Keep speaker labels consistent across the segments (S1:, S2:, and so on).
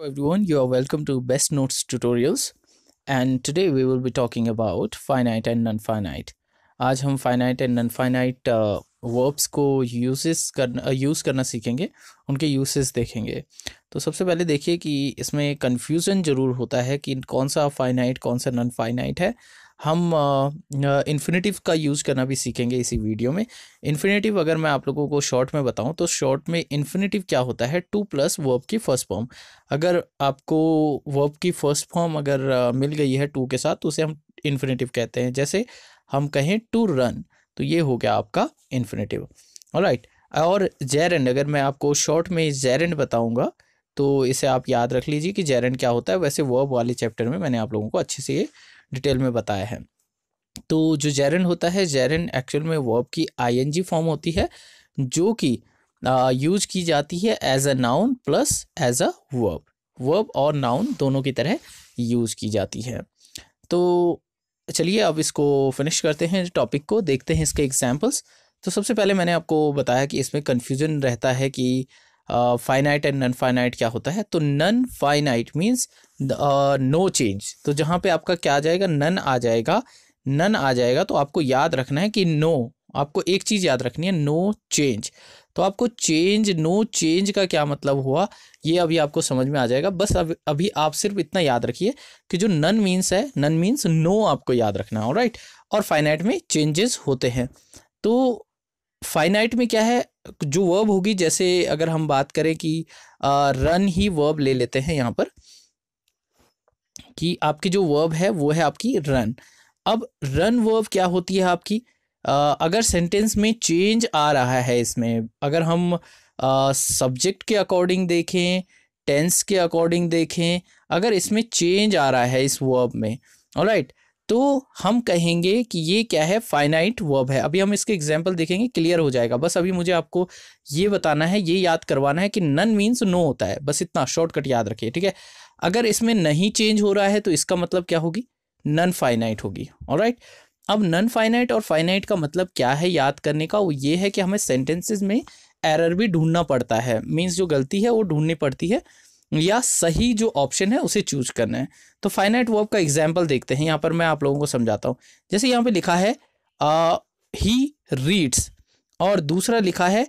S1: Hello everyone, you are welcome to Best Notes Tutorials and today we will be talking about finite and non-finite. आज हम finite and non-finite uh, verbs को uses करना use करना सीखेंगे उनके uses देखेंगे तो सबसे पहले देखिए कि इसमें confusion ज़रूर होता है कि कौन सा finite कौन सा non-finite है हम इन्फिनेटिव का यूज़ करना भी सीखेंगे इसी वीडियो में इन्फिनेटिव अगर मैं आप लोगों को शॉर्ट में बताऊं तो शॉर्ट में इन्फिनेटिव क्या होता है टू प्लस वर्ब की फर्स्ट फॉर्म अगर आपको वर्ब की फर्स्ट फॉर्म अगर मिल गई है टू के साथ तो उसे हम इन्फिनेटिव कहते हैं जैसे हम कहें टू रन तो ये हो गया आपका इन्फिनेटिव राइट और जेरेंड अगर मैं आपको शॉर्ट में जेरेंड बताऊँगा तो इसे आप याद रख लीजिए कि जेरेंड क्या होता है वैसे वर्ब वाले चैप्टर में मैंने आप लोगों को अच्छे से ये डिटेल में बताया है तो जो जेरन होता है जेरन एक्चुअल में वर्ब की आईएनजी फॉर्म होती है जो कि यूज की जाती है as a noun plus as a verb verb और नाउन दोनों की तरह यूज़ की जाती है तो चलिए अब इसको फिनिश करते हैं टॉपिक को देखते हैं इसके एग्जाम्पल्स तो सबसे पहले मैंने आपको बताया कि इसमें कन्फ्यूजन रहता है कि फाइनाइट एंड नन फाइनाइट क्या होता है तो non finite means no change तो जहां पे आपका क्या आ जाएगा नन आ जाएगा नन आ जाएगा तो आपको याद रखना है कि नो आपको एक चीज़ याद रखनी है नो चेंज तो आपको चेंज नो चेंज का क्या मतलब हुआ ये अभी आपको समझ में आ जाएगा बस अब अभी आप सिर्फ इतना याद रखिए कि जो नन मीन्स है नन मीन्स नो आपको याद रखना है राइट और फाइनाइट में चेंजेस होते हैं तो फाइनाइट में क्या है जो वर्ब होगी जैसे अगर हम बात करें कि रन ही वर्ब ले लेते हैं यहाँ पर कि आपकी जो वर्ब है वो है आपकी रन अब रन वर्ब क्या होती है आपकी आ, अगर सेंटेंस में चेंज आ रहा है इसमें अगर हम सब्जेक्ट के अकॉर्डिंग देखें टेंस के अकॉर्डिंग देखें अगर इसमें चेंज आ रहा है इस वर्ब में राइट तो हम कहेंगे कि ये क्या है फाइनाइट वर्ब है अभी हम इसके एग्जाम्पल देखेंगे क्लियर हो जाएगा बस अभी मुझे आपको ये बताना है ये याद करवाना है कि नन मीन्स नो होता है बस इतना शॉर्टकट याद रखिए ठीक है अगर इसमें नहीं चेंज हो रहा है तो इसका मतलब क्या होगी नन फाइनाइट होगी और राइट अब नन फाइनाइट और फाइनाइट का मतलब क्या है याद करने का वो ये है कि हमें सेंटेंसेज में एरर भी ढूंढना पड़ता है मीन्स जो गलती है वो ढूंढनी पड़ती है या सही जो ऑप्शन है उसे चूज करना है तो फाइनाइट वर्ब का एग्जाम्पल देखते हैं यहाँ पर मैं आप लोगों को समझाता हूँ जैसे यहाँ पर लिखा है ही रीड्स और दूसरा लिखा है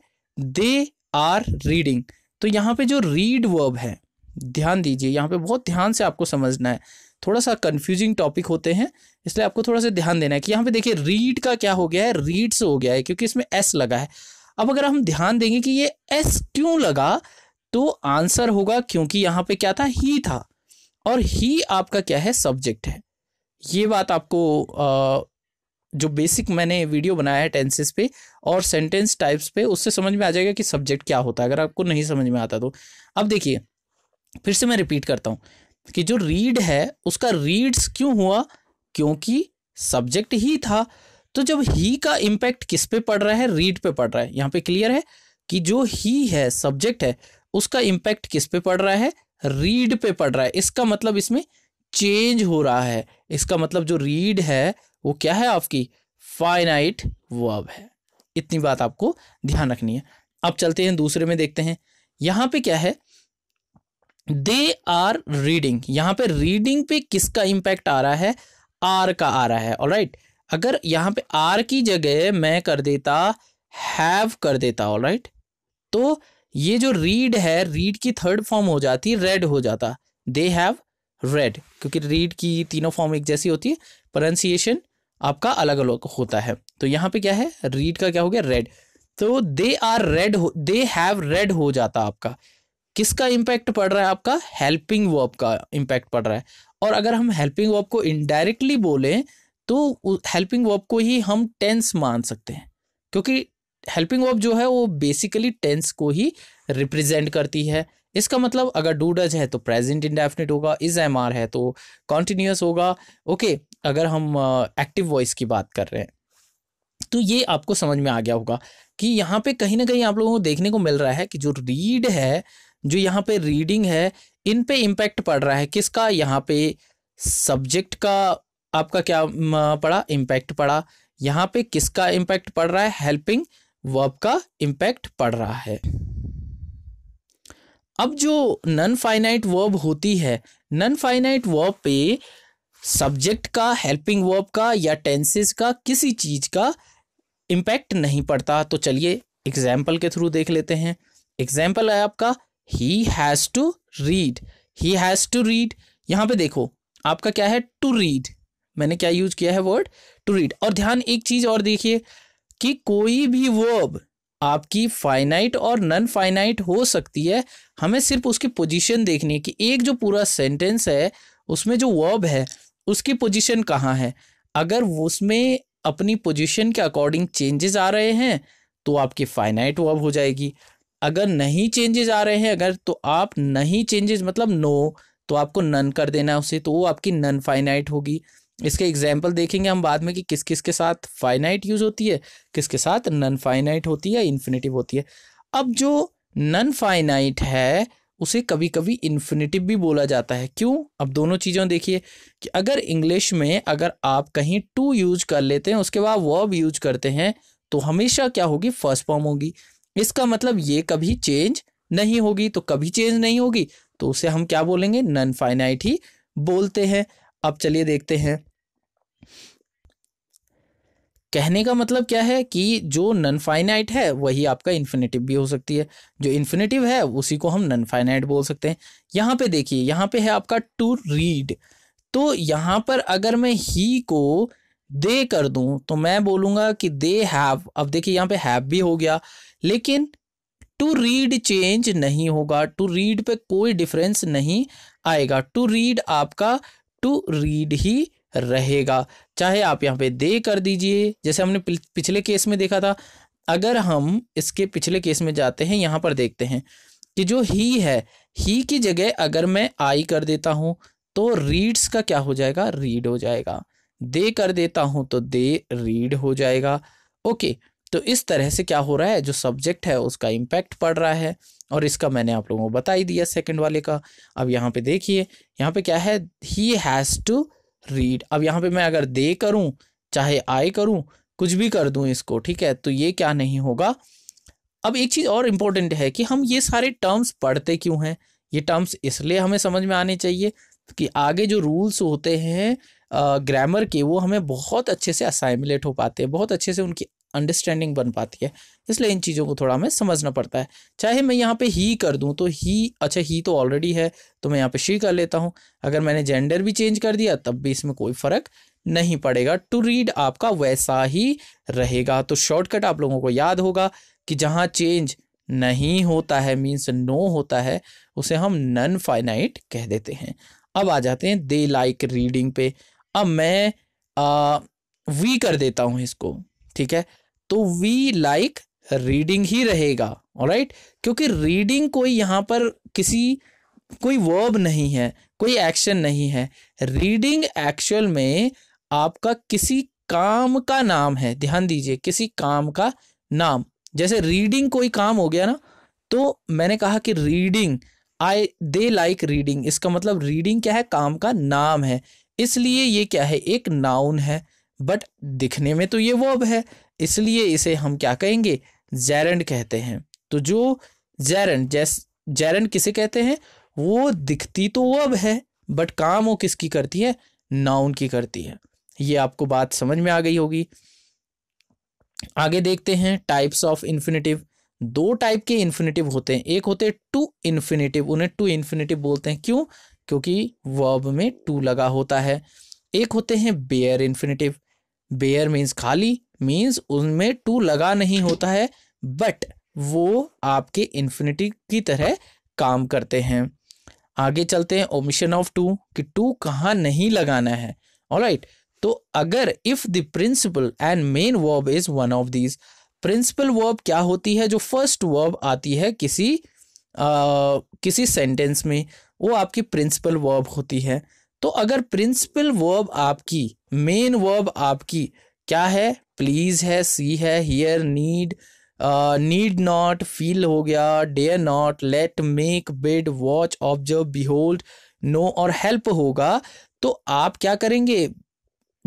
S1: दे आर रीडिंग तो यहाँ पे जो रीड वर्ब है ध्यान दीजिए यहाँ पे बहुत ध्यान से आपको समझना है थोड़ा सा कंफ्यूजिंग टॉपिक होते हैं इसलिए आपको थोड़ा सा ध्यान देना है कि यहाँ पे देखिए रीड का क्या हो गया है रीड्स हो गया है क्योंकि इसमें एस लगा है अब अगर हम ध्यान देंगे कि ये एस क्यों लगा तो आंसर होगा क्योंकि यहाँ पे क्या था ही था और ही आपका क्या है सब्जेक्ट है ये बात आपको आ, जो बेसिक मैंने वीडियो बनाया है टेंसेस पे और सेंटेंस टाइप्स पे उससे समझ में आ जाएगा कि सब्जेक्ट क्या होता है अगर आपको नहीं समझ में आता तो अब देखिए फिर से मैं रिपीट करता हूं कि जो रीड है उसका रीड्स क्यों हुआ क्योंकि सब्जेक्ट ही था तो जब ही का इंपैक्ट किस पे पड़ रहा है रीड पे पड़ रहा है यहां पे क्लियर है कि जो ही है सब्जेक्ट है उसका इम्पैक्ट किस पे पड़ रहा है रीड पे पड़ रहा है इसका मतलब इसमें चेंज हो रहा है इसका मतलब जो रीड है वो क्या है आपकी फाइनाइट वर्ब है इतनी बात आपको ध्यान रखनी है अब चलते हैं दूसरे में देखते हैं यहां पे क्या है दे आर रीडिंग यहाँ पे रीडिंग पे किसका इम्पैक्ट आ रहा है आर का आ रहा है और राइट अगर यहाँ पे आर की जगह मैं कर देता हैव कर देता ऑल राइट तो ये जो रीड है रीड की थर्ड फॉर्म हो जाती रेड हो जाता दे हैव रेड क्योंकि रीड की तीनों फॉर्म एक जैसी होती है प्रोनाउंसिएशन आपका अलग अलग होता है तो यहाँ पे क्या है रीड का क्या हो गया रेड तो दे आर रेड हो दे हैव रेड हो जाता आपका किसका इम्पैक्ट पड़ रहा है आपका हेल्पिंग वर्ब का इम्पैक्ट पड़ रहा है और अगर हम हेल्पिंग वर्ब को इनडायरेक्टली बोलें तो हेल्पिंग वर्ब को ही हम टेंस मान सकते हैं क्योंकि हेल्पिंग वर्ब जो है वो बेसिकली टेंस को ही रिप्रेजेंट करती है इसका मतलब अगर डूडज है तो प्रेजेंट इंडेफिनिट होगा इज एम आर है तो कॉन्टिन्यूस होगा ओके अगर हम एक्टिव uh, वॉइस की बात कर रहे हैं तो ये आपको समझ में आ गया होगा कि यहाँ पे कहीं ना कहीं आप लोगों को देखने को मिल रहा है कि जो रीड है जो यहाँ पे रीडिंग है इन पे इम्पैक्ट पड़ रहा है किसका यहाँ पे सब्जेक्ट का आपका क्या पड़ा इम्पैक्ट पड़ा यहाँ पे किसका इम्पैक्ट पड़ रहा है हेल्पिंग वर्ब का इम्पैक्ट पड़ रहा है अब जो नन फाइनाइट वर्ब होती है नन फाइनाइट वर्ब पे सब्जेक्ट का हेल्पिंग वर्ब का या टेंसेस का किसी चीज का इम्पैक्ट नहीं पड़ता तो चलिए एग्जाम्पल के थ्रू देख लेते हैं एग्जाम्पल है आपका he has to read he has to read यहाँ पे देखो आपका क्या है टू रीड मैंने क्या यूज किया है वर्ड टू रीड और ध्यान एक चीज़ और देखिए कि कोई भी वर्ब आपकी फाइनाइट और नॉन फाइनाइट हो सकती है हमें सिर्फ उसकी पोजीशन देखनी है कि एक जो पूरा सेंटेंस है उसमें जो वर्ब है उसकी पोजीशन कहाँ है अगर उसमें अपनी पोजीशन के अकॉर्डिंग चेंजेस आ रहे हैं तो आपकी फाइनाइट वर्ब हो जाएगी अगर नहीं चेंजेस आ रहे हैं अगर तो आप नहीं चेंजेस मतलब नो तो आपको नन कर देना है उसे तो वो आपकी नन फाइनाइट होगी इसके एग्जाम्पल देखेंगे हम बाद में कि किस किस के साथ फाइनाइट यूज होती है किसके साथ नन फाइनाइट होती है इन्फिनेटिव होती है अब जो नन फाइनाइट है उसे कभी कभी इन्फिनेटिव भी बोला जाता है क्यों अब दोनों चीज़ों देखिए कि अगर इंग्लिश में अगर आप कहीं टू यूज कर लेते हैं उसके बाद वर्ब यूज करते हैं तो हमेशा क्या होगी फर्स्ट फॉर्म होगी इसका मतलब ये कभी चेंज नहीं होगी तो कभी चेंज नहीं होगी तो उसे हम क्या बोलेंगे नन फाइनाइट ही बोलते हैं अब चलिए देखते हैं कहने का मतलब क्या है कि जो नन फाइनाइट है वही आपका इन्फिनेटिव भी हो सकती है जो इन्फिनेटिव है उसी को हम नन फाइनाइट बोल सकते हैं यहाँ पे देखिए यहाँ पे है आपका टू रीड तो यहाँ पर अगर मैं ही को दे कर दूँ तो मैं बोलूँगा कि दे हैव अब देखिए यहाँ पे हैव भी हो गया लेकिन टू रीड चेंज नहीं होगा टू रीड पे कोई डिफरेंस नहीं आएगा टू रीड आपका टू रीड ही रहेगा चाहे आप यहाँ पे दे कर दीजिए जैसे हमने पिछले केस में देखा था अगर हम इसके पिछले केस में जाते हैं यहाँ पर देखते हैं कि जो ही है ही की जगह अगर मैं आई कर देता हूँ तो रीड्स का क्या हो जाएगा रीड हो जाएगा दे कर देता हूँ तो दे रीड हो जाएगा ओके तो इस तरह से क्या हो रहा है जो सब्जेक्ट है उसका इम्पैक्ट पड़ रहा है और इसका मैंने आप लोगों को बता ही दिया सेकंड वाले का अब यहाँ पे देखिए यहाँ पे क्या है ही हैज़ टू रीड अब यहाँ पे मैं अगर दे करूँ चाहे आई करूँ कुछ भी कर दूँ इसको ठीक है तो ये क्या नहीं होगा अब एक चीज़ और इम्पोर्टेंट है कि हम ये सारे टर्म्स पढ़ते क्यों हैं ये टर्म्स इसलिए हमें समझ में आने चाहिए कि आगे जो रूल्स होते हैं ग्रामर के वो हमें बहुत अच्छे से असाइमलेट हो पाते हैं बहुत अच्छे से उनकी अंडरस्टैंडिंग बन पाती है इसलिए इन चीज़ों को थोड़ा हमें समझना पड़ता है चाहे मैं यहाँ पे ही कर दूँ तो ही अच्छा ही तो ऑलरेडी है तो मैं यहाँ पे शी कर लेता हूँ अगर मैंने जेंडर भी चेंज कर दिया तब भी इसमें कोई फ़र्क नहीं पड़ेगा टू रीड आपका वैसा ही रहेगा तो शॉर्टकट आप लोगों को याद होगा कि जहाँ चेंज नहीं होता है मीन्स नो होता है उसे हम नन फाइनाइट कह देते हैं अब आ जाते हैं दे लाइक रीडिंग पे अब मैं आ, वी कर देता हूँ इसको ठीक है तो वी लाइक रीडिंग ही रहेगा राइट क्योंकि रीडिंग कोई यहाँ पर किसी कोई वर्ब नहीं है कोई एक्शन नहीं है रीडिंग एक्चुअल में आपका किसी काम का नाम है ध्यान दीजिए किसी काम का नाम जैसे रीडिंग कोई काम हो गया ना तो मैंने कहा कि reading I they like reading इसका मतलब रीडिंग क्या है काम का नाम है इसलिए ये क्या है एक नाउन है बट दिखने में तो ये वर्ब है इसलिए इसे हम क्या कहेंगे जैरंड कहते हैं तो जो जैरंड जैस जैरंड किसे कहते हैं वो दिखती तो अब है बट काम वो किसकी करती है नाउन की करती है ये आपको बात समझ में आ गई होगी आगे देखते हैं टाइप्स ऑफ इन्फिनेटिव दो टाइप के इन्फिनेटिव होते हैं एक होते हैं टू इन्फिनेटिव उन्हें टू इन्फिनेटिव बोलते हैं क्यों क्योंकि वर्ब में टू लगा होता है एक होते हैं बेयर इन्फिनेटिव बेयर मीन्स खाली मीन्स उनमें टू लगा नहीं होता है बट वो आपके इन्फिनिटी की तरह काम करते हैं आगे चलते हैं ओमिशन ऑफ टू कि टू कहाँ नहीं लगाना है राइट right, तो अगर if the principal and main verb is one of these principal verb क्या होती है जो फर्स्ट वर्ब आती है किसी आ, किसी सेंटेंस में वो आपकी प्रिंसिपल वर्ब होती है तो अगर प्रिंसिपल वर्ब आपकी मेन वर्ब आपकी क्या है प्लीज है सी है hear need need not feel हो गया dare not let make bade watch observe behold know और हेल्प होगा तो आप क्या करेंगे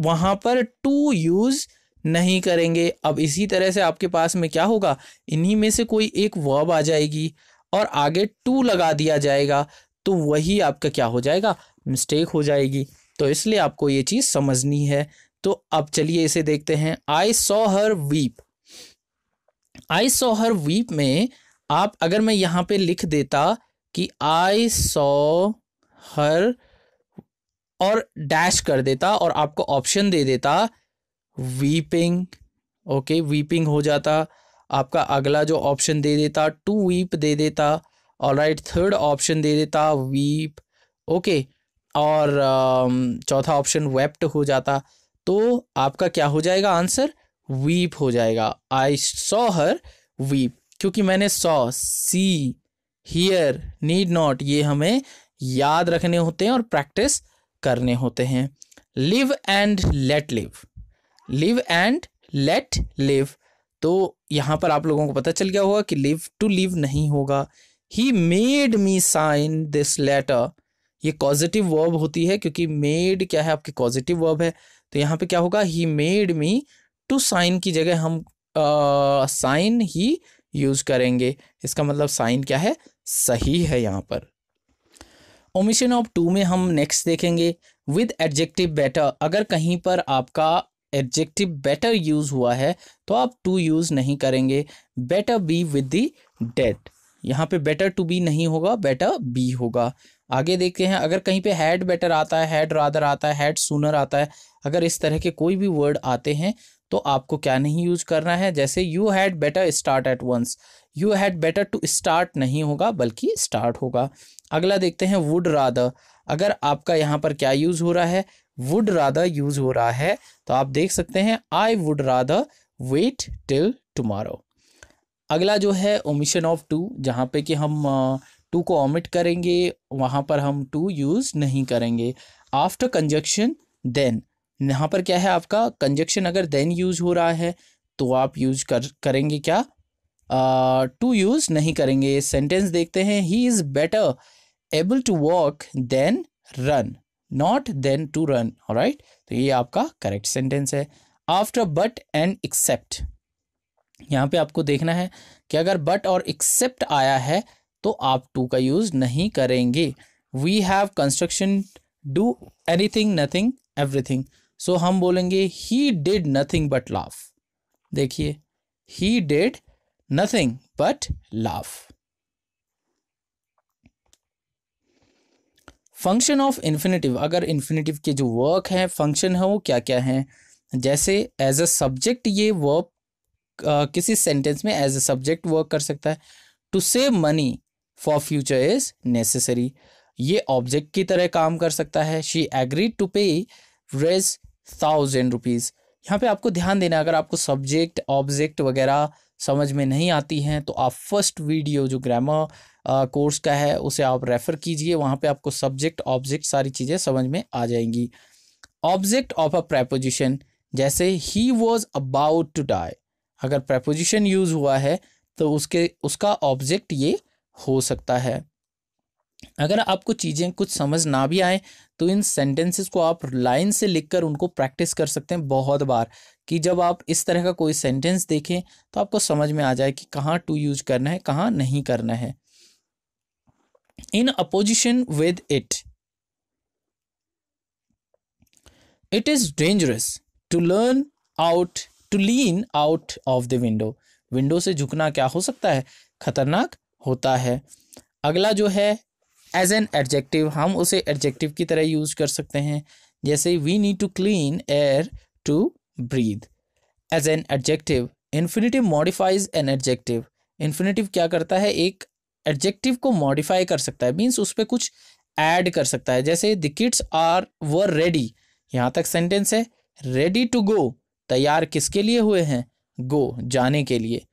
S1: वहां पर टू यूज़ नहीं करेंगे अब इसी तरह से आपके पास में क्या होगा इन्हीं में से कोई एक वर्ब आ जाएगी और आगे टू लगा दिया जाएगा तो वही आपका क्या हो जाएगा मिस्टेक हो जाएगी तो इसलिए आपको ये चीज़ समझनी है तो अब चलिए इसे देखते हैं I saw her weep I saw her weep में आप अगर मैं यहां पे लिख देता कि आई सॉ हर और डैश कर देता और आपको ऑप्शन दे देता वीपिंग ओके वीपिंग हो जाता आपका अगला जो ऑप्शन दे देता टू वीप दे देता और राइट थर्ड ऑप्शन दे देता वीप ओके और um, चौथा ऑप्शन वेप्ट हो जाता तो आपका क्या हो जाएगा आंसर वीप हो जाएगा आई सॉ हर वीप क्योंकि मैंने saw see hear need not ये हमें याद रखने होते हैं और प्रैक्टिस करने होते हैं live and let live live and let live तो यहां पर आप लोगों को पता चल गया होगा कि लिव टू लिव नहीं होगा he made me sign this letter ये पॉजिटिव वर्ब होती है क्योंकि मेड क्या है आपकी पॉजिटिव वर्ब है तो यहाँ पे क्या होगा he made me to sign की जगह हम साइन ही यूज करेंगे इसका मतलब साइन क्या है सही है यहाँ पर ओमिशन ऑफ टू में हम नेक्स्ट देखेंगे विद एडजेक्टिव बेटर अगर कहीं पर आपका एडजेक्टिव बेटर यूज हुआ है तो आप टू यूज नहीं करेंगे better be with the date यहाँ पे बेटर टू बी नहीं होगा बेटर बी होगा आगे देखते हैं अगर कहीं पे हैड बेटर आता है हैड रादर आता है हैड सूनर आता है अगर इस तरह के कोई भी वर्ड आते हैं तो आपको क्या नहीं यूज़ करना है जैसे you had better start at once you had better to start नहीं होगा बल्कि स्टार्ट होगा अगला देखते हैं वुड राधा अगर आपका यहाँ पर क्या यूज़ हो रहा है वुड राधा यूज़ हो रहा है तो आप देख सकते हैं I would rather wait till tomorrow अगला जो है ओमिशन ऑफ टू जहाँ पे कि हम टू को ऑमिट करेंगे वहाँ पर हम टू यूज़ नहीं करेंगे आफ्टर कंजक्शन देन यहाँ पर क्या है आपका कंजक्शन अगर देन यूज हो रहा है तो आप यूज कर करेंगे क्या टू यूज नहीं करेंगे सेंटेंस देखते हैं he is better able to walk than run not than to run right तो ये आपका करेक्ट सेंटेंस है आफ्टर बट एंड एक्सेप्ट यहाँ पे आपको देखना है कि अगर बट और एक्सेप्ट आया है तो आप टू का यूज़ नहीं करेंगे we have construction do anything nothing everything so हम बोलेंगे he did nothing but laugh देखिए he did nothing but laugh function of infinitive अगर इन्फिनेटिव के जो वर्क हैं फंक्शन है वो क्या क्या हैं जैसे एज अ सब्जेक्ट ये वर्क किसी सेंटेंस में एज अ सब्जेक्ट वर्क कर सकता है to save money for future is necessary ये ऑब्जेक्ट की तरह काम कर सकता है she agreed to pay raise thousand rupees यहाँ पे आपको ध्यान देना अगर आपको सब्जेक्ट ऑब्जेक्ट वगैरह समझ में नहीं आती हैं तो आप फर्स्ट वीडियो जो ग्रामर कोर्स का है उसे आप रेफ़र कीजिए वहाँ पे आपको सब्जेक्ट ऑब्जेक्ट सारी चीज़ें समझ में आ जाएंगी ऑब्जेक्ट ऑफ अ प्रेपोजिशन जैसे he was about to die अगर प्रेपोजिशन यूज़ हुआ है तो उसके उसका ऑब्जेक्ट ये हो सकता है अगर आपको चीज़ें कुछ समझ ना भी आए तो इन सेंटेंसेस को आप लाइन से लिखकर उनको प्रैक्टिस कर सकते हैं बहुत बार कि जब आप इस तरह का कोई सेंटेंस देखें तो आपको समझ में आ जाए कि कहाँ टू यूज करना है कहाँ नहीं करना है in apposition with it it is dangerous to learn out to lean out of the window window से झुकना क्या हो सकता है खतरनाक होता है अगला जो है एज एन एडजेक्टिव हम उसे एडजेक्टिव की तरह यूज़ कर सकते हैं जैसे we need to clean air to breathe as an adjective infinitive modifies an adjective infinitive क्या करता है एक एडजेक्टिव को मॉडिफाई कर सकता है मीन्स उस पर कुछ ऐड कर सकता है जैसे the kids are were ready यहाँ तक सेंटेंस है रेडी टू गो तैयार किसके लिए हुए हैं गो जाने के लिए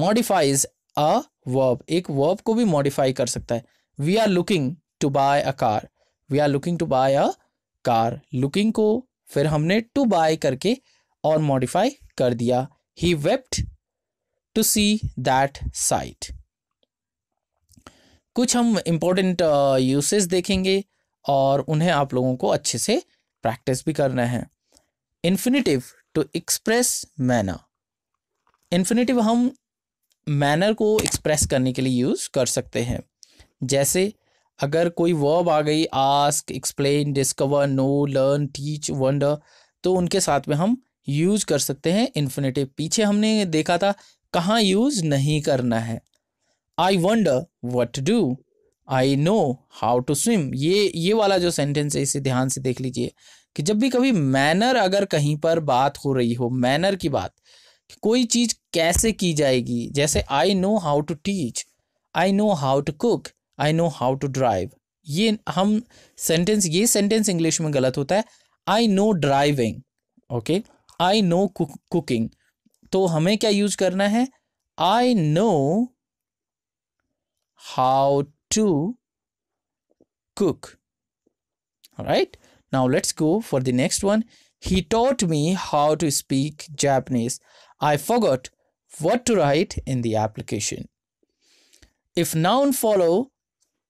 S1: मॉडिफाइज अ वर्ब एक वर्ब को भी मॉडिफाई कर सकता है we are looking to buy a car we are looking to buy a car looking को फिर हमने टू बाय करके और मॉडिफाई कर दिया he wept to see that sight कुछ हम इंपॉर्टेंट यूसेज uh, देखेंगे और उन्हें आप लोगों को अच्छे से प्रैक्टिस भी करना है infinitive to express manner infinitive हम मैनर को एक्सप्रेस करने के लिए यूज़ कर सकते हैं जैसे अगर कोई वर्ब आ गई ask explain discover know learn teach wonder तो उनके साथ में हम यूज कर सकते हैं इन्फिनेटिव पीछे हमने देखा था कहाँ यूज नहीं करना है I wonder what do I know how to swim ये ये वाला जो सेंटेंस है इसे ध्यान से देख लीजिए कि जब भी कभी मैनर अगर कहीं पर बात हो रही हो मैनर की बात कि कोई चीज़ कैसे की जाएगी जैसे I know how to teach I know how to cook I know how to drive ये हम सेंटेंस ये सेंटेंस इंग्लिश में गलत होता है I know driving okay I know cooking तो हमें क्या यूज करना है I know how to cook right now let's go for the next one he taught me how to speak Japanese I forgot what to write in the application if noun follow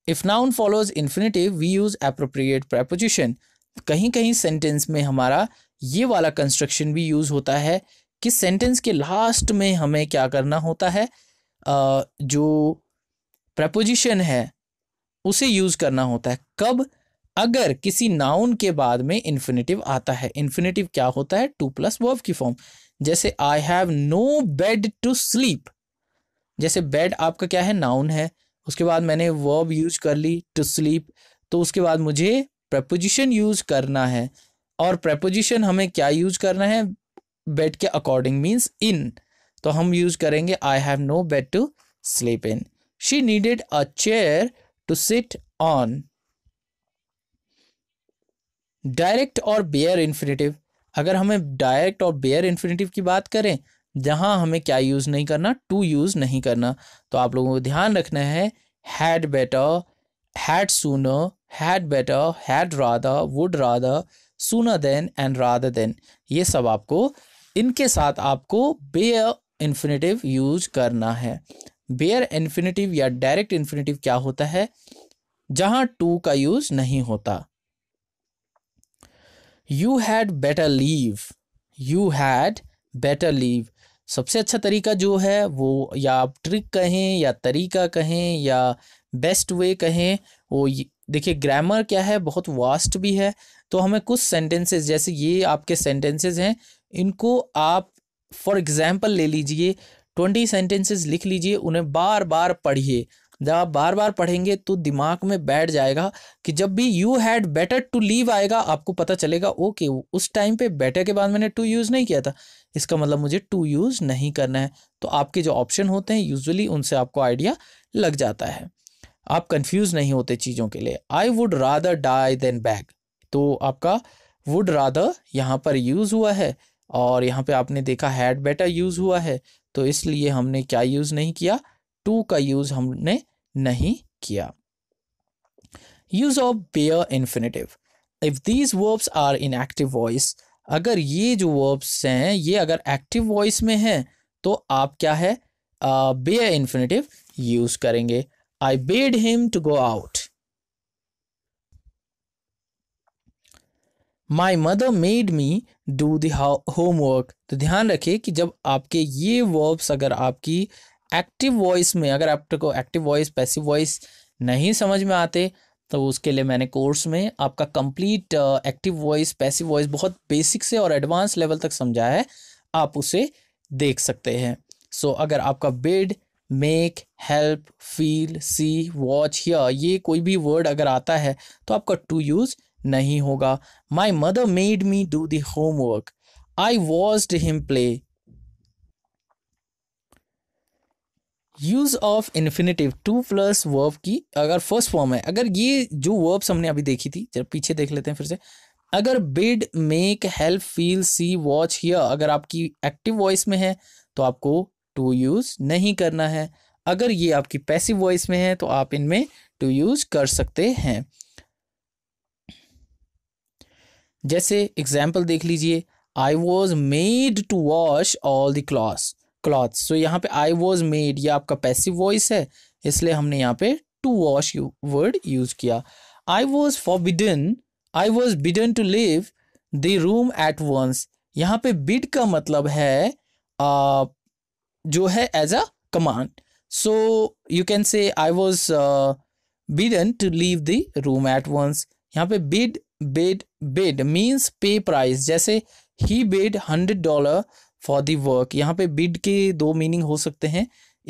S1: if noun follows infinitive we use appropriate preposition कहीं कहीं sentence में हमारा ये वाला construction भी use होता है कि सेंटेंस के लास्ट में हमें क्या करना होता है आ, जो प्रपोजिशन है उसे यूज करना होता है कब अगर किसी नाउन के बाद में इन्फिनेटिव आता है इन्फिनेटिव क्या होता है टू प्लस वर्ब की फॉर्म जैसे I have no bed to sleep जैसे बेड आपका क्या है नाउन है उसके बाद मैंने वर्ब यूज कर ली टू स्लीप तो उसके बाद मुझे प्रपोजिशन यूज करना है और प्रपोजिशन हमें क्या यूज करना है बेड के अकॉर्डिंग मीन्स इन तो हम यूज करेंगे I have no bed to sleep in she needed a chair to sit on direct और बेयर इन्फिनेटिव अगर हमें डायरेक्ट और बेयर इन्फिनेटिव की बात करें जहां हमें क्या यूज़ नहीं करना टू यूज़ नहीं करना तो आप लोगों को ध्यान रखना है had better had sooner had better had rather would rather sooner than and Radha then ये सब आपको इनके साथ आपको बेयर इन्फिनेटिव यूज करना है बेयर इन्फिनेटिव या डायरेक्ट इन्फिनेटिव क्या होता है जहां टू का यूज नहीं होता you had better leave you had better leave सबसे अच्छा तरीका जो है वो या आप ट्रिक कहें या तरीका कहें या बेस्ट वे कहें वो देखिए ग्रामर क्या है बहुत वास्ट भी है तो हमें कुछ सेंटेंसेस जैसे ये आपके सेंटेंसेस हैं इनको आप फॉर एग्ज़ाम्पल ले लीजिए ट्वेंटी सेंटेंसेस लिख लीजिए उन्हें बार बार पढ़िए जब आप बार बार पढ़ेंगे तो दिमाग में बैठ जाएगा कि जब भी you had better to leave आएगा आपको पता चलेगा ओके उस टाइम पे बेटर के बाद मैंने टू यूज़ नहीं किया था इसका मतलब मुझे टू यूज़ नहीं करना है तो आपके जो ऑप्शन होते हैं यूजअली उनसे आपको आइडिया लग जाता है आप कंफ्यूज नहीं होते चीज़ों के लिए I would rather die than beg तो आपका वुड रादर यहाँ पर यूज़ हुआ है और यहाँ पे आपने देखा हैड बेटर यूज़ हुआ है तो इसलिए हमने क्या यूज़ नहीं किया टू का यूज़ हमने नहीं किया use of bare infinitive if these verbs are in active voice अगर ये जो वर्ब्स हैं ये अगर एक्टिव वॉइस में हैं तो आप क्या है बेयर इन्फिनेटिव यूज करेंगे I bade him to go out my mother made me do the homework तो ध्यान रखें कि जब आपके ये वर्ब्स अगर आपकी एक्टिव वॉइस में अगर आपको एक्टिव वॉइस पैसिव वॉइस नहीं समझ में आते तो उसके लिए मैंने कोर्स में आपका complete active voice passive voice बहुत बेसिक से और एडवांस लेवल तक समझा है आप उसे देख सकते हैं सो so, अगर आपका bade make help feel see watch या ये कोई भी वर्ड अगर आता है तो आपका टू यूज़ नहीं होगा my mother made me do the homework I was him play use of infinitive to plus verb की अगर फर्स्ट फॉर्म है अगर ये जो वर्ब्स हमने अभी देखी थी जब पीछे देख लेते हैं फिर से अगर bid make help feel see watch hear अगर आपकी एक्टिव वॉइस में है तो आपको टू यूज नहीं करना है अगर ये आपकी पैसिव वॉइस में है तो आप इनमें टू यूज कर सकते हैं जैसे एग्जाम्पल देख लीजिए I was made to wash all the cloth cloth so यहाँ पे आई वॉज मेड ये आपका पैसिव वॉइस है इसलिए हमने यहाँ पे टू वॉश वर्ड यूज किया I was for bidden I was bidden to live the room at once यहाँ पे बिड का मतलब है uh, जो है as a command so you can say I was bidden to leave the room at once यहाँ पे bid bade bade means pay price जैसे he bade hundred dollar for the work यहाँ पे बिड के दो meaning हो सकते हैं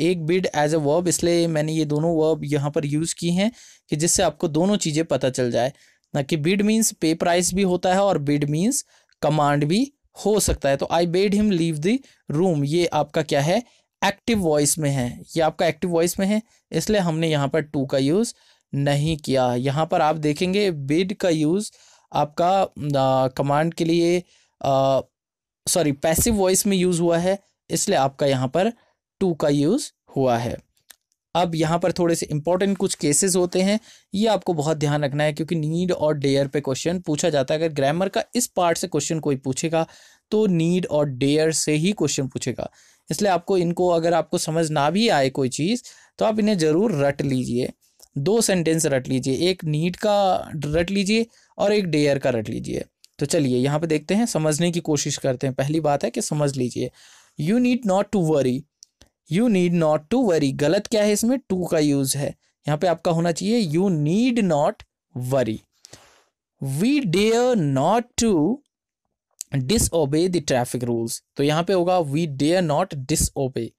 S1: एक बिड एज अ वर्ब इसलिए मैंने ये दोनों वर्ब यहाँ पर यूज़ की हैं कि जिससे आपको दोनों चीज़ें पता चल जाए ना कि बिड मीन्स पे प्राइस भी होता है और बिड मीन्स कमांड भी हो सकता है तो I bade him leave the room ये आपका क्या है एक्टिव वॉइस में है ये आपका एक्टिव वॉइस में है इसलिए हमने यहाँ पर टू का यूज़ नहीं किया यहाँ पर आप देखेंगे बिड का यूज़ आपका कमांड के लिए आ, सॉरी पैसिव वॉइस में यूज़ हुआ है इसलिए आपका यहाँ पर टू का यूज़ हुआ है अब यहाँ पर थोड़े से इंपॉर्टेंट कुछ केसेस होते हैं ये आपको बहुत ध्यान रखना है क्योंकि नीड और डेयर पे क्वेश्चन पूछा जाता है अगर ग्रामर का इस पार्ट से क्वेश्चन कोई पूछेगा तो नीड और डेयर से ही क्वेश्चन पूछेगा इसलिए आपको इनको अगर आपको समझ ना भी आए कोई चीज़ तो आप इन्हें ज़रूर रट लीजिए दो सेंटेंस रट लीजिए एक नीड का रट लीजिए और एक डेयर का रट लीजिए तो चलिए यहाँ पे देखते हैं समझने की कोशिश करते हैं पहली बात है कि समझ लीजिए you need not to worry you need not to worry गलत क्या है इसमें टू का यूज है यहाँ पे आपका होना चाहिए you need not worry we dare not to disobey the traffic rules तो यहाँ पे होगा we dare not disobey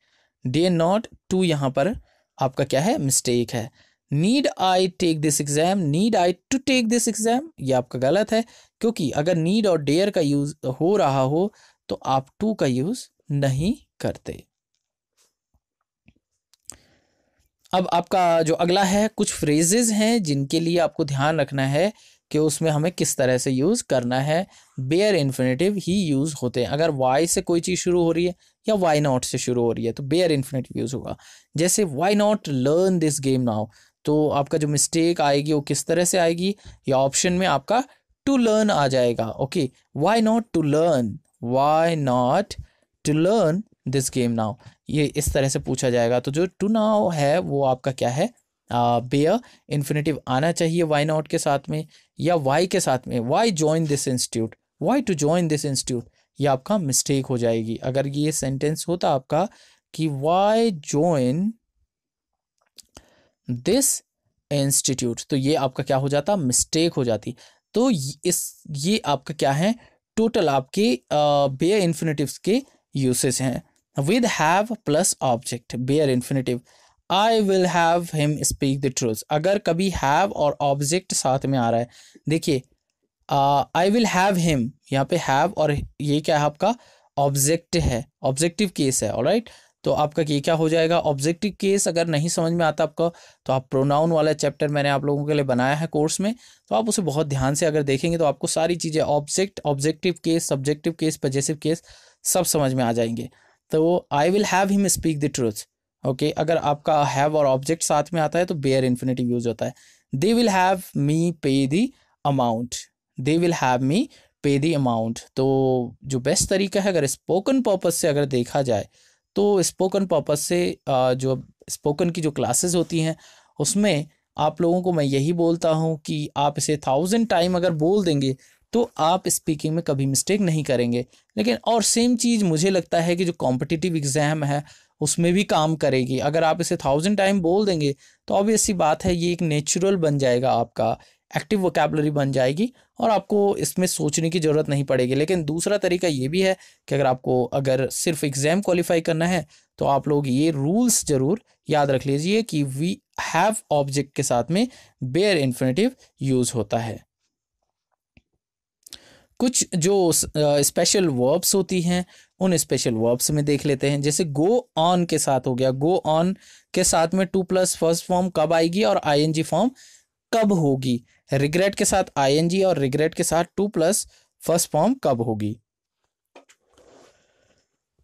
S1: dare not to यहाँ पर आपका क्या है मिस्टेक है need I take this exam need I to take this exam ये आपका गलत है क्योंकि अगर नीड और डेयर का यूज़ हो रहा हो तो आप टू का यूज़ नहीं करते अब आपका जो अगला है कुछ फ्रेजेज हैं जिनके लिए आपको ध्यान रखना है कि उसमें हमें किस तरह से यूज़ करना है बेयर इन्फिनेटिव ही यूज़ होते हैं अगर वाई से कोई चीज़ शुरू हो रही है या वाई नॉट से शुरू हो रही है तो बेयर इन्फिनेटिव यूज़ होगा जैसे why not learn this game now तो आपका जो मिस्टेक आएगी वो किस तरह से आएगी या ऑप्शन में आपका टू लर्न आ जाएगा okay why not to learn why not to learn this game now ये इस तरह से पूछा जाएगा तो जो टू नाउ है वो आपका क्या है बेयर इन्फिनेटिव आना चाहिए वाई नॉट के साथ में या वाई के साथ में why join this institute why to join this institute ये आपका मिस्टेक हो जाएगी अगर ये सेंटेंस होता आपका कि वाई ज्वाइन दिस इंस्टीट्यूट तो ये आपका क्या हो जाता मिस्टेक हो जाती तो इस ये आपका क्या है टोटल आपके बेयर इन्फिनेटिव के यूसेज हैं with have plus object bare infinitive I will have him speak the truth अगर कभी हैव और ऑब्जेक्ट साथ में आ रहा है देखिए आई विल हैव हिम यहाँ पे हैव और ये क्या है आपका ऑब्जेक्ट है ऑब्जेक्टिव केस है राइट right? तो आपका ये क्या हो जाएगा ऑब्जेक्टिव केस अगर नहीं समझ में आता आपका तो आप प्रोनाउन वाला चैप्टर मैंने आप लोगों के लिए बनाया है कोर्स में तो आप उसे बहुत ध्यान से अगर देखेंगे तो आपको सारी चीज़ें object objective case subjective case possessive case सब समझ में आ जाएंगे तो I will have him speak the truth okay अगर आपका हैव और ऑब्जेक्ट साथ में आता है तो बेयर इन्फिनेटिव यूज होता है दे will have me pay the amount they will have me pay the amount तो जो बेस्ट तरीका है अगर स्पोकन पर्पज से अगर देखा जाए तो स्पोकन पर्पज से जो स्पोकन की जो क्लासेस होती हैं उसमें आप लोगों को मैं यही बोलता हूँ कि आप इसे थाउजेंड टाइम अगर बोल देंगे तो आप स्पीकिंग में कभी मिस्टेक नहीं करेंगे लेकिन और सेम चीज़ मुझे लगता है कि जो कॉम्पिटिटिव एग्ज़ाम है उसमें भी काम करेगी अगर आप इसे थाउजेंड टाइम बोल देंगे तो ऑब्वियस सी बात है ये एक नेचुरल बन जाएगा आपका एक्टिव वोकेबलरी बन जाएगी और आपको इसमें सोचने की ज़रूरत नहीं पड़ेगी लेकिन दूसरा तरीका ये भी है कि अगर आपको अगर सिर्फ एग्ज़ाम क्वालिफाई करना है तो आप लोग ये रूल्स ज़रूर याद रख लीजिए कि वी हैव ऑब्जेक्ट के साथ में बेयर इन्फिनेटिव यूज़ होता है कुछ जो स्पेशल वर्ब्स होती हैं उन स्पेशल वर्ब्स में देख लेते हैं जैसे गो ऑन के साथ हो गया गो ऑन के साथ में टू प्लस फर्स्ट फॉर्म कब आएगी और आईएनजी फॉर्म कब होगी रिग्रेट के साथ आईएनजी और रिग्रेट के साथ टू प्लस फर्स्ट फॉर्म कब होगी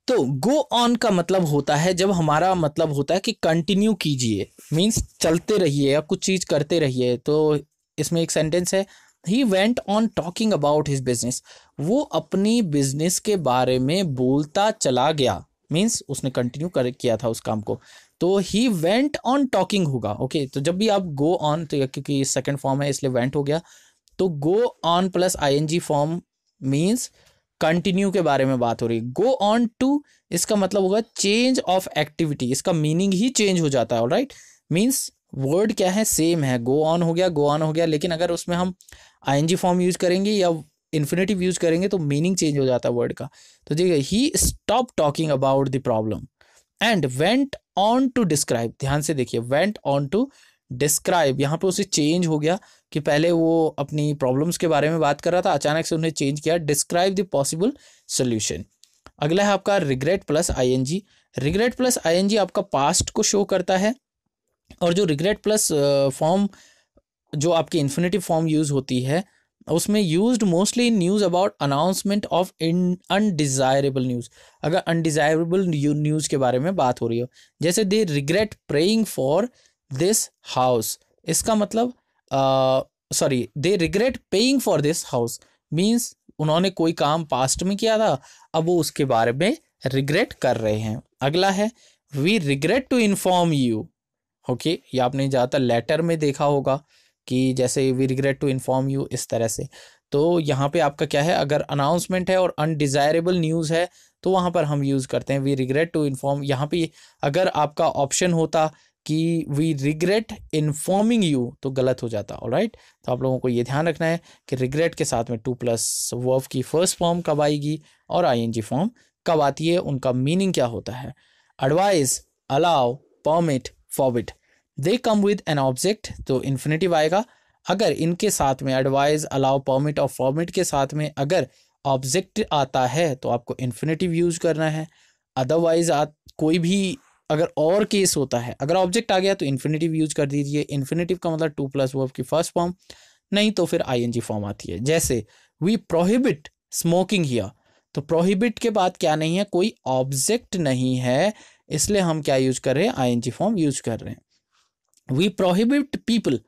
S1: तो गो ऑन का मतलब होता है जब हमारा मतलब होता है कि कंटिन्यू कीजिए मीन्स चलते रहिए या कुछ चीज़ करते रहिए तो इसमें एक सेंटेंस है he went on talking about his business वो अपनी बिजनेस के बारे में बोलता चला गया मीन्स उसने कंटिन्यू कर किया था उस काम को तो ही वेंट ऑन टॉकिंग होगा ओके तो जब भी आप गो ऑन तो क्योंकि सेकेंड फॉर्म है इसलिए वेंट हो गया तो go on plus I N G form means continue के बारे में बात हो रही है गो ऑन टू इसका मतलब होगा चेंज ऑफ एक्टिविटी इसका मीनिंग ही चेंज हो जाता है राइट मीन्स वर्ड क्या है सेम है गो ऑन हो गया गो ऑन हो गया लेकिन अगर उसमें हम I N G form use करेंगे या इन्फिनेटिव यूज करेंगे तो मीनिंग चेंज हो जाता है वर्ड का तो देखिए he stop talking about the problem and went on to describe ध्यान से देखिए वेंट ऑन टू डिस्क्राइब यहाँ पे उसे चेंज हो गया कि पहले वो अपनी प्रॉब्लम्स के बारे में बात कर रहा था अचानक से उन्हें चेंज किया डिस्क्राइब द पॉसिबल सोल्यूशन अगला है आपका regret plus I N G regret plus I N G आपका पास्ट को शो करता है और जो रिग्रेट प्लस फॉर्म जो आपकी इन्फिनेटिव फॉर्म यूज़ होती है उसमें use mostly in news about announcement of in undesirable news अगर अनडिज़ायरेबल न्यूज़ के बारे में बात हो रही हो जैसे they regret praying for this house इसका मतलब sorry they regret paying for this house means उन्होंने कोई काम पास्ट में किया था अब वो उसके बारे में रिग्रेट कर रहे हैं अगला है we regret to inform you okay ये आपने ज़्यादातर लेटर में देखा होगा कि जैसे we regret to inform you इस तरह से तो यहाँ पे आपका क्या है अगर अनाउंसमेंट है और अनडिज़ायरेबल न्यूज़ है तो वहाँ पर हम यूज़ करते हैं वी रिग्रेट टू इन्फॉर्म यहाँ पे अगर आपका ऑप्शन होता कि वी रिग्रेट इन्फॉर्मिंग यू तो गलत हो जाता और राइट तो आप लोगों को ये ध्यान रखना है कि रिग्रेट के साथ में टू प्लस वर्व की फर्स्ट फॉर्म कब आएगी और जी फॉर्म कब आती है उनका मीनिंग क्या होता है advise allow permit forbid they come with an object तो इन्फिनेटिव आएगा अगर इनके साथ में एडवाइज अलाउ परमिट और फॉर्मिट के साथ में अगर ऑब्जेक्ट आता है तो आपको इन्फिनेटिव यूज करना है अदरवाइज कोई भी अगर और केस होता है अगर ऑब्जेक्ट आ गया तो इन्फिनेटिव यूज कर दीजिए इन्फिनेटिव का मतलब टू प्लस वर्ब की फर्स्ट फॉर्म नहीं तो फिर आईएनजी फॉर्म आती है जैसे वी प्रोहिबिट स्मोकिंग हियर तो प्रोहिबिट के बाद क्या नहीं है कोई ऑब्जेक्ट नहीं है इसलिए हम क्या यूज कर रहे हैं आईएनजी फॉर्म यूज कर रहे हैं वी प्रोहिबिट पीपल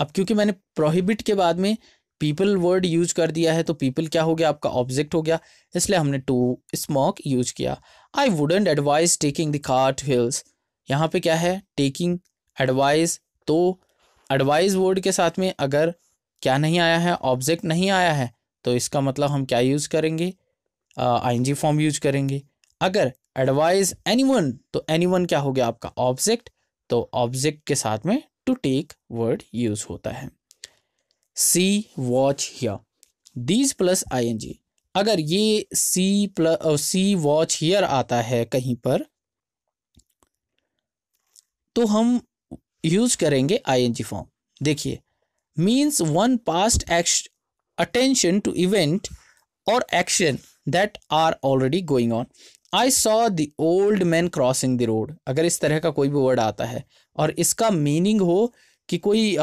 S1: अब क्योंकि मैंने प्रोहिबिट के बाद में पीपल वर्ड यूज कर दिया है तो पीपल क्या हो गया आपका ऑब्जेक्ट हो गया इसलिए हमने टू स्मोक यूज किया I wouldn't advise taking the cart hills यहाँ पे क्या है टेकिंग एडवाइज तो एडवाइज वर्ड के साथ में अगर क्या नहीं आया है ऑब्जेक्ट नहीं आया है तो इसका मतलब हम क्या यूज़ करेंगे आई फॉर्म यूज करेंगे अगर एडवाइज एनी तो एनी क्या हो गया आपका ऑब्जेक्ट तो ऑब्जेक्ट के साथ में टू टेक वर्ड यूज होता है see watch hear these plus G अगर ये see plus see watch hear आता है कहीं पर तो हम यूज करेंगे आईएनजी फॉर्म देखिए मीन्स वन पास्ट एक्श अटेंशन टू इवेंट और action that are already going on I saw the old man crossing the road अगर इस तरह का कोई भी वर्ड आता है और इसका मीनिंग हो कि कोई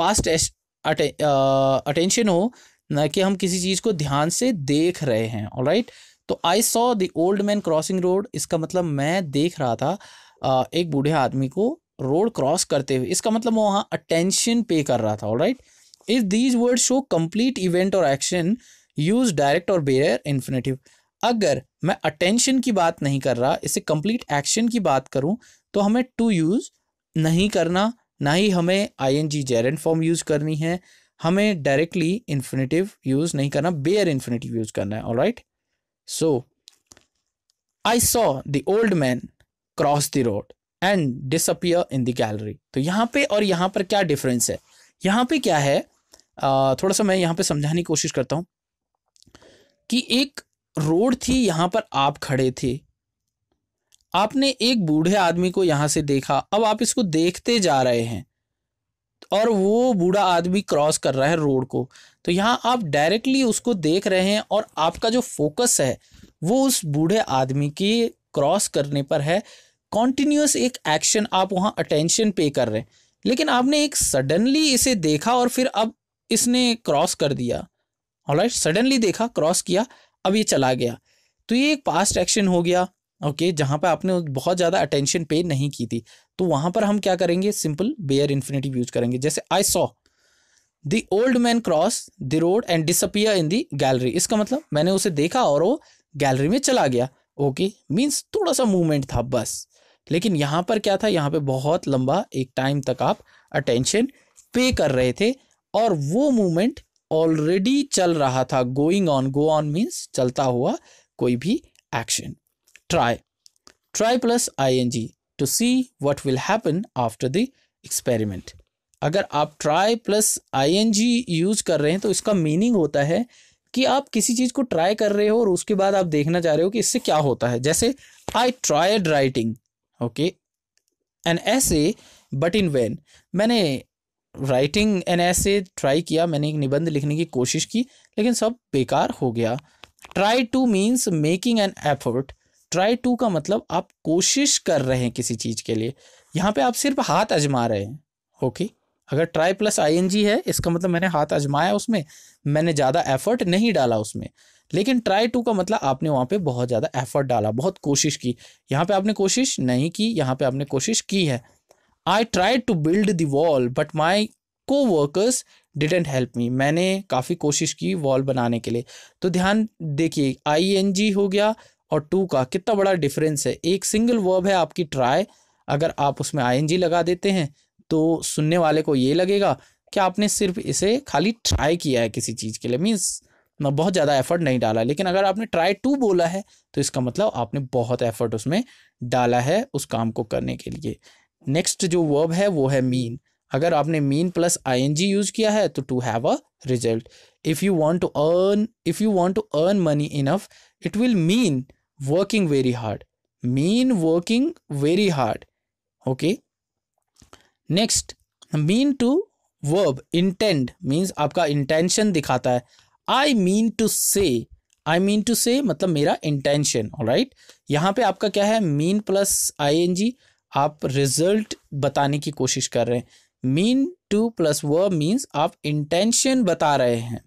S1: पास्ट अटेंशन हो ना कि हम किसी चीज़ को ध्यान से देख रहे हैं और राइट तो I saw the old man crossing road इसका मतलब मैं देख रहा था uh, एक बूढ़े आदमी को रोड क्रॉस करते हुए इसका मतलब वो वहाँ अटेंशन पे कर रहा था all right if these word show complete event और एक्शन यूज डायरेक्ट और बेयर इन्फिनेटिव अगर मैं अटेंशन की बात नहीं कर रहा इसे कंप्लीट एक्शन की बात करूं तो हमें टू यूज़ नहीं करना ना ही हमें आई एन जी जेर फॉर्म यूज़ करनी है हमें डायरेक्टली इन्फिनेटिव यूज़ नहीं करना बेयर इन्फिनेटिव यूज़ करना है all right so I saw the old man cross the road and disappear in the gallery तो यहाँ पे और यहाँ पर क्या डिफरेंस है यहाँ पे क्या है थोड़ा सा मैं यहाँ पे समझाने की कोशिश करता हूँ कि एक रोड थी यहां पर आप खड़े थे आपने एक बूढ़े आदमी को यहां से देखा अब आप इसको देखते जा रहे हैं और वो बूढ़ा आदमी क्रॉस कर रहा है रोड को तो यहाँ आप डायरेक्टली उसको देख रहे हैं और आपका जो फोकस है वो उस बूढ़े आदमी के क्रॉस करने पर है कॉन्टिन्यूस एक एक्शन आप वहां अटेंशन पे कर रहे हैं लेकिन आपने एक सडनली इसे देखा और फिर अब इसने क्रॉस कर दिया ऑलराइट सडनली देखा क्रॉस किया अब ये चला गया तो ये एक पास्ट एक्शन हो गया ओके okay, जहाँ पर आपने बहुत ज़्यादा अटेंशन पे नहीं की थी तो वहाँ पर हम क्या करेंगे सिंपल बेयर इन्फिनेटिव यूज करेंगे जैसे I saw the old man cross the road and disappear in the gallery इसका मतलब मैंने उसे देखा और वो गैलरी में चला गया ओके okay, मीन्स थोड़ा सा मूवमेंट था बस लेकिन यहाँ पर क्या था यहाँ पे बहुत लंबा एक टाइम तक आप अटेंशन पे कर रहे थे और वो मूवमेंट ऑलरेडी चल रहा था going on go on means चलता हुआ कोई भी action try try plus I N G to see what will happen after the experiment अगर आप try plus I N G use कर रहे हैं तो इसका मीनिंग होता है कि आप किसी चीज़ को ट्राई कर रहे हो और उसके बाद आप देखना चाह रहे हो कि इससे क्या होता है जैसे I tried writing okay an essay but in vain मैंने राइटिंग एन ऐसे ट्राई किया मैंने एक निबंध लिखने की कोशिश की लेकिन सब बेकार हो गया try to means making an effort try to का मतलब आप कोशिश कर रहे हैं किसी चीज़ के लिए यहाँ पे आप सिर्फ हाथ अजमा रहे हैं ओके okay? अगर try plus I N G है इसका मतलब मैंने हाथ अजमाया उसमें मैंने ज़्यादा एफर्ट नहीं डाला उसमें लेकिन ट्राई टू का मतलब आपने वहाँ पे बहुत ज़्यादा एफर्ट डाला बहुत कोशिश की यहाँ पे आपने कोशिश नहीं की यहाँ पे आपने कोशिश की है I try to build the wall but my coworkers didn't help me मैंने काफ़ी कोशिश की वॉल बनाने के लिए तो ध्यान देखिए आई एन जी हो गया और टू का कितना बड़ा डिफरेंस है एक सिंगल वर्ब है आपकी ट्राई अगर आप उसमें आई एन जी लगा देते हैं तो सुनने वाले को ये लगेगा कि आपने सिर्फ इसे खाली ट्राई किया है किसी चीज़ के लिए मीन्स बहुत ज़्यादा एफर्ट नहीं डाला लेकिन अगर आपने ट्राई टू बोला है तो इसका मतलब आपने बहुत एफर्ट उसमें डाला है उस काम को करने के लिए नेक्स्ट जो वर्ब है वो है मीन अगर आपने mean plus I N G use किया है तो to have a result if you want to earn if you want to earn money enough it will mean working very hard mean working very hard okay next mean to verb intend means आपका intention दिखाता है I mean to से I mean to से मतलब मेरा intention right यहां पे आपका क्या है mean plus I N G आप रिजल्ट बताने की कोशिश कर रहे हैं मीन टू प्लस व मीन्स आप इंटेंशन बता रहे हैं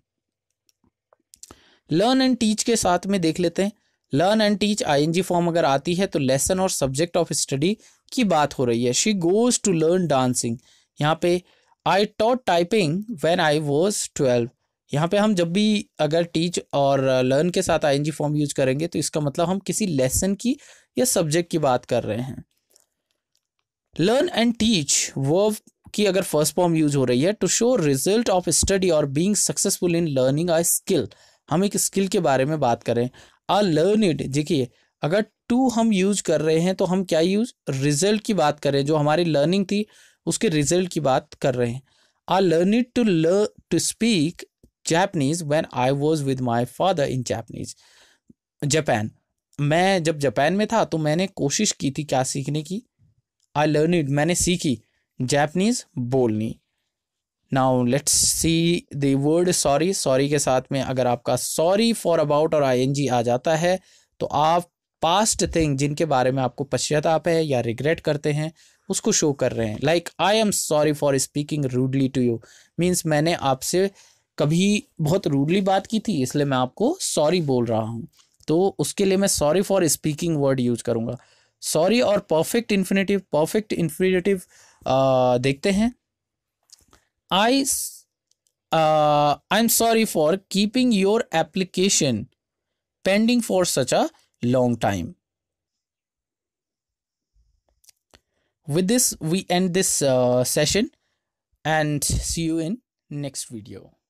S1: लर्न एंड टीच के साथ में देख लेते हैं learn and teach ING form अगर आती है तो लेसन और सब्जेक्ट ऑफ स्टडी की बात हो रही है she goes to learn dancing यहाँ पे I taught typing when I was twelve यहाँ पे हम जब भी अगर टीच और लर्न के साथ आईएनजी फॉर्म यूज करेंगे तो इसका मतलब हम किसी लेसन की या सब्जेक्ट की बात कर रहे हैं लर्न एंड टीच वर्ब की अगर फर्स्ट फॉर्म यूज हो रही है to show result of study और being successful in learning a skill हम एक स्किल के बारे में बात करें आ लर्न इड देखिए अगर टू हम यूज कर रहे हैं तो हम क्या यूज रिजल्ट की बात करें जो हमारी लर्निंग थी उसके रिजल्ट की बात कर रहे हैं आ learned to learn to speak Japanese when I was with my father in Japanese Japan मैं जब जापान में था तो मैंने कोशिश की थी क्या सीखने की आई लर्न इट मैंने सीखी जैपनीज बोलनी now let's see the word sorry sorry के साथ में अगर आपका सॉरी फॉर अबाउट और आई आ जाता है तो आप पास्ट थिंग जिनके बारे में आपको पश्चाताप है या रिग्रेट करते हैं उसको शो कर रहे हैं like I am sorry for speaking rudely to you means मैंने आपसे कभी बहुत रूडली बात की थी इसलिए मैं आपको सॉरी बोल रहा हूँ तो उसके लिए मैं sorry for speaking word use करूँगा सॉरी और परफेक्ट इन्फिनेटिव परफेक्ट इन्फिनेटिव देखते हैं I I am sorry for keeping your application pending for such a long time with this we end this session and see you in next video